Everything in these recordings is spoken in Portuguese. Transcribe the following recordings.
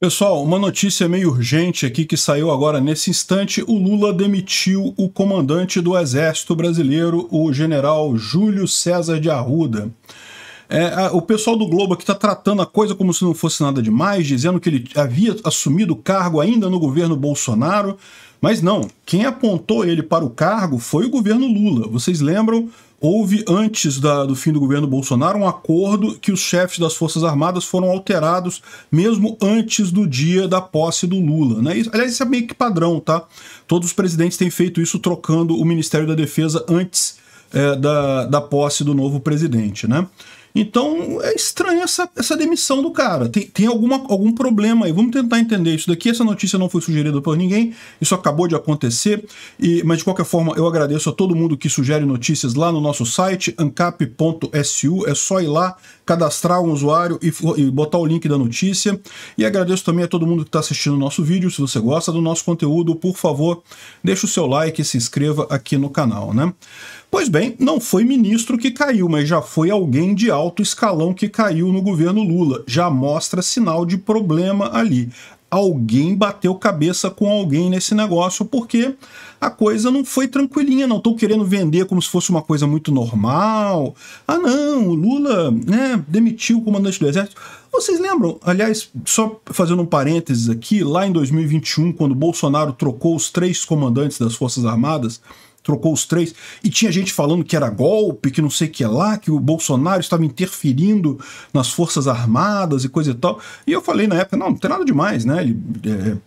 Pessoal, uma notícia meio urgente aqui que saiu agora nesse instante. O Lula demitiu o comandante do Exército Brasileiro, o general Júlio César de Arruda. É, a, o pessoal do Globo aqui está tratando a coisa como se não fosse nada demais, dizendo que ele havia assumido o cargo ainda no governo Bolsonaro, mas não, quem apontou ele para o cargo foi o governo Lula. Vocês lembram? Houve, antes da, do fim do governo Bolsonaro, um acordo que os chefes das Forças Armadas foram alterados mesmo antes do dia da posse do Lula. Né? Isso, aliás, isso é meio que padrão, tá? Todos os presidentes têm feito isso trocando o Ministério da Defesa antes é, da, da posse do novo presidente, né? Então é estranha essa, essa demissão do cara. Tem, tem alguma, algum problema aí. Vamos tentar entender isso daqui. Essa notícia não foi sugerida por ninguém, isso acabou de acontecer. E, mas de qualquer forma, eu agradeço a todo mundo que sugere notícias lá no nosso site, ancap.su. É só ir lá, cadastrar um usuário e, e botar o link da notícia. E agradeço também a todo mundo que está assistindo o nosso vídeo. Se você gosta do nosso conteúdo, por favor, deixe o seu like e se inscreva aqui no canal, né? Pois bem, não foi ministro que caiu, mas já foi alguém de alto escalão que caiu no governo Lula. Já mostra sinal de problema ali. Alguém bateu cabeça com alguém nesse negócio, porque a coisa não foi tranquilinha, não. Estão querendo vender como se fosse uma coisa muito normal. Ah, não, o Lula né, demitiu o comandante do Exército. Vocês lembram, aliás, só fazendo um parênteses aqui, lá em 2021, quando Bolsonaro trocou os três comandantes das Forças Armadas, trocou os três. E tinha gente falando que era golpe, que não sei o que lá, que o Bolsonaro estava interferindo nas Forças Armadas e coisa e tal. E eu falei na época, não, não tem nada demais, né? Ele,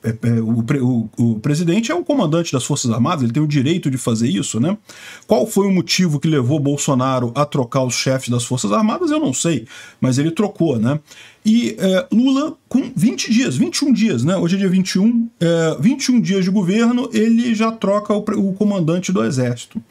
é, é, é, é o, o, o, presidente é o comandante das Forças Armadas, ele tem o direito de fazer isso, né? Qual foi o motivo que levou Bolsonaro a trocar os chefes das Forças Armadas? Eu não sei, mas ele trocou, né? E é, Lula, com 20 dias, 21 dias, né? Hoje é dia 21, é, 21 dias de governo, ele já troca o, o comandante do exército.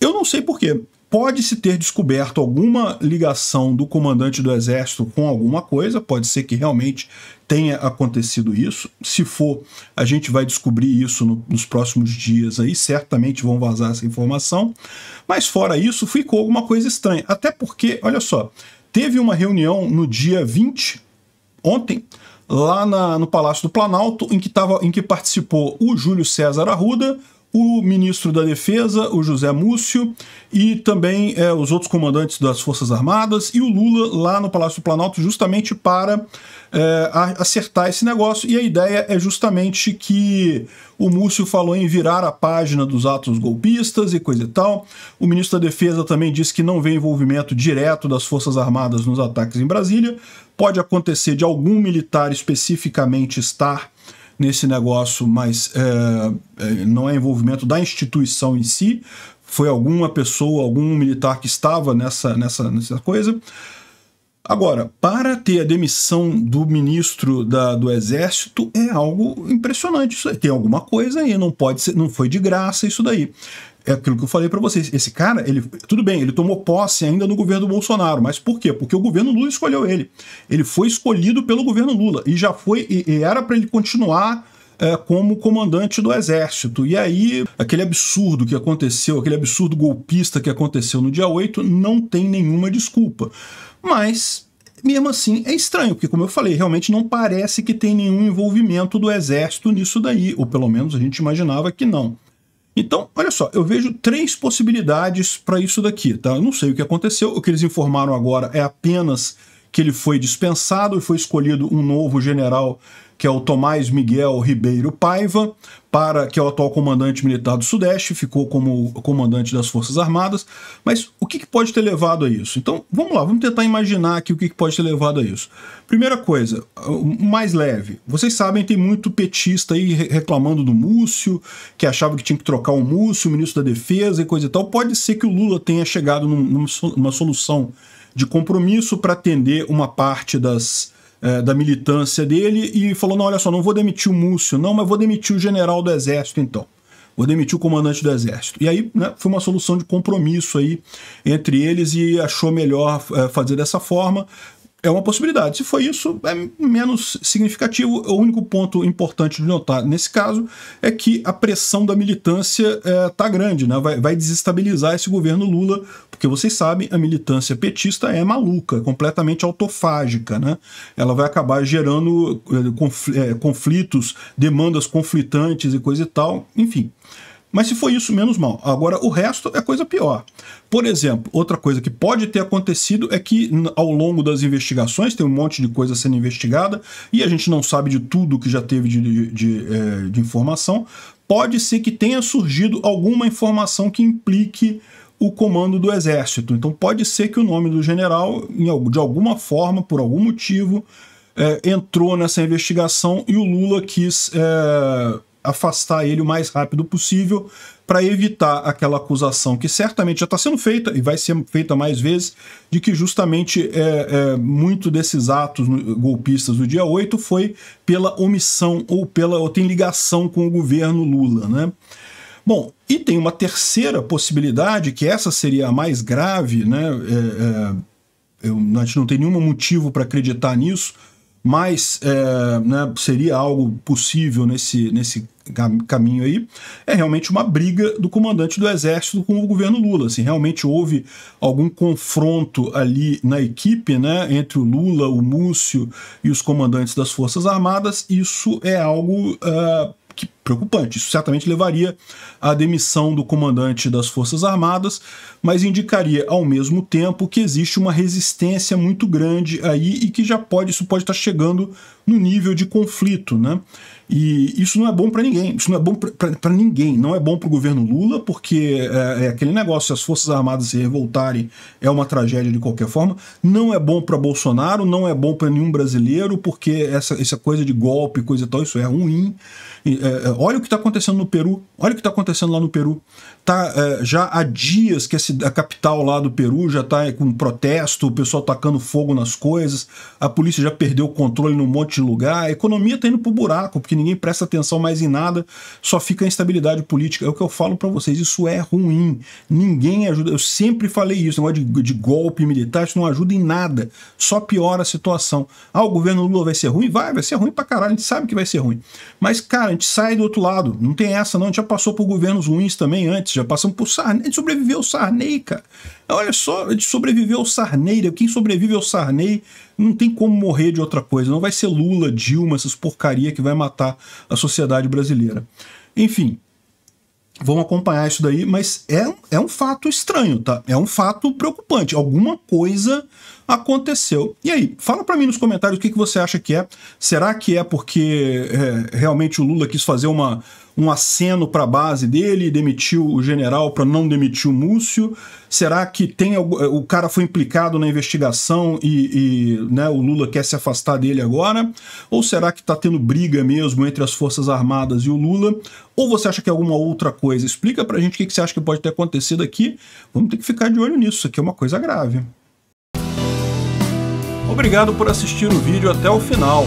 Eu não sei porquê. Pode-se ter descoberto alguma ligação do comandante do exército com alguma coisa, pode ser que realmente tenha acontecido isso. Se for, a gente vai descobrir isso no, nos próximos dias aí, certamente vão vazar essa informação. Mas fora isso, ficou alguma coisa estranha. Até porque, olha só, Teve uma reunião no dia 20, ontem, lá na, no Palácio do Planalto, em que, tava, em que participou o Júlio César Arruda, o ministro da Defesa, o José Múcio, e também é, os outros comandantes das Forças Armadas, e o Lula lá no Palácio do Planalto, justamente para é, acertar esse negócio. E a ideia é justamente que o Múcio falou em virar a página dos atos golpistas e coisa e tal. O ministro da Defesa também disse que não vê envolvimento direto das Forças Armadas nos ataques em Brasília. Pode acontecer de algum militar especificamente estar nesse negócio, mas é, é, não é envolvimento da instituição em si, foi alguma pessoa, algum militar que estava nessa, nessa, nessa coisa. Agora, para ter a demissão do ministro da, do Exército é algo impressionante. Isso, tem alguma coisa aí, não pode ser, não foi de graça isso daí é aquilo que eu falei para vocês. Esse cara, ele tudo bem, ele tomou posse ainda no governo Bolsonaro, mas por quê? Porque o governo Lula escolheu ele. Ele foi escolhido pelo governo Lula e já foi e, e era para ele continuar é, como comandante do exército. E aí, aquele absurdo que aconteceu, aquele absurdo golpista que aconteceu no dia 8, não tem nenhuma desculpa. Mas mesmo assim é estranho, porque como eu falei, realmente não parece que tem nenhum envolvimento do exército nisso daí, ou pelo menos a gente imaginava que não. Então, olha só, eu vejo três possibilidades para isso daqui, tá? Eu não sei o que aconteceu, o que eles informaram agora é apenas que ele foi dispensado e foi escolhido um novo general, que é o Tomás Miguel Ribeiro Paiva, para que é o atual comandante militar do Sudeste, ficou como comandante das Forças Armadas. Mas o que, que pode ter levado a isso? Então, vamos lá, vamos tentar imaginar aqui o que, que pode ter levado a isso. Primeira coisa, o mais leve. Vocês sabem, tem muito petista aí reclamando do Múcio, que achava que tinha que trocar o Múcio, o ministro da Defesa e coisa e tal. Pode ser que o Lula tenha chegado numa solução de compromisso para atender uma parte das, é, da militância dele e falou: não, olha só, não vou demitir o Múcio, não, mas vou demitir o general do exército então. Vou demitir o comandante do exército. E aí né, foi uma solução de compromisso aí entre eles e achou melhor é, fazer dessa forma. É uma possibilidade. Se foi isso, é menos significativo. O único ponto importante de notar nesse caso é que a pressão da militância está é, tá grande, né? Vai, vai, desestabilizar esse governo Lula, porque vocês sabem, a militância petista é maluca, completamente autofágica. Né? Ela vai acabar gerando é, é, conflitos, demandas conflitantes e coisa e tal. Enfim. Mas se foi isso, menos mal. Agora, o resto é coisa pior. Por exemplo, outra coisa que pode ter acontecido é que ao longo das investigações tem um monte de coisa sendo investigada e a gente não sabe de tudo que já teve de, de, de, é, de informação. Pode ser que tenha surgido alguma informação que implique o comando do exército. Então pode ser que o nome do general, de alguma forma, por algum motivo, é, entrou nessa investigação e o Lula quis. É, afastar ele o mais rápido possível para evitar aquela acusação que certamente já está sendo feita e vai ser feita mais vezes de que justamente é, é, muito desses atos golpistas do dia 8 foi pela omissão ou pela ou tem ligação com o governo Lula, né? Bom, e tem uma terceira possibilidade que essa seria a mais grave, né? É, é eu, a gente não tem nenhum motivo para acreditar nisso, mas é, né, seria algo possível nesse, nesse caminho aí, é realmente uma briga do comandante do exército com o governo Lula. Assim, realmente houve algum confronto ali na equipe, né, entre o Lula, o Múcio e os comandantes das Forças Armadas. Isso é algo uh, que preocupante. Isso certamente levaria à demissão do comandante das Forças Armadas, mas indicaria ao mesmo tempo que existe uma resistência muito grande aí e que já pode, isso pode estar chegando no nível de conflito, né? E isso não é bom para ninguém, isso não é bom para ninguém, não é bom para o governo Lula, porque é, é, aquele negócio, se as Forças Armadas se revoltarem, é uma tragédia de qualquer forma, não é bom para Bolsonaro, não é bom para nenhum brasileiro, porque essa, essa coisa de golpe, coisa e tal, isso é ruim, é, é é, olha o que está acontecendo no Peru, olha o que está acontecendo lá no Peru. Tá, é, já há dias que a capital lá do Peru já está com protesto, o pessoal tacando fogo nas coisas, a polícia já perdeu o controle num monte de lugar, a economia está indo para o buraco, porque ninguém presta atenção mais em nada, só fica a instabilidade política. É o que eu falo para vocês, isso é ruim. Ninguém ajuda. Eu sempre falei isso, negócio de, de golpe militar, isso não ajuda em nada, só piora a situação. Ah, o governo Lula vai ser ruim? Vai, vai ser ruim para caralho, a gente sabe que vai ser ruim. Mas, cara, a gente sai do outro lado. Não tem essa, não. A gente já passou por governos ruins também antes, já passamos por Sarney. A gente sobreviveu ao Sarney, cara. Olha só, a gente sobreviveu ao Sarney. Né? Quem sobrevive ao Sarney não tem como morrer de outra coisa. Não vai ser Lula, Dilma, essas porcaria que vai matar a sociedade brasileira. Enfim, vão acompanhar isso daí, mas é, é um fato estranho, tá? É um fato preocupante. Alguma coisa aconteceu. E aí, fala para mim nos comentários o que, que você acha que é. Será que é porque é, realmente o Lula quis fazer uma um aceno para a base dele, demitiu o general para não demitir o Múcio? Será que tem eh, o cara foi implicado na investigação e, e né, o Lula quer se afastar dele agora? Ou será que está tendo briga mesmo entre as Forças Armadas e o Lula? Ou você acha que é alguma outra coisa? Explica para a gente o que, que você acha que pode ter acontecido aqui. Vamos ter que ficar de olho nisso, isso aqui é uma coisa grave. Obrigado por assistir o vídeo até o final.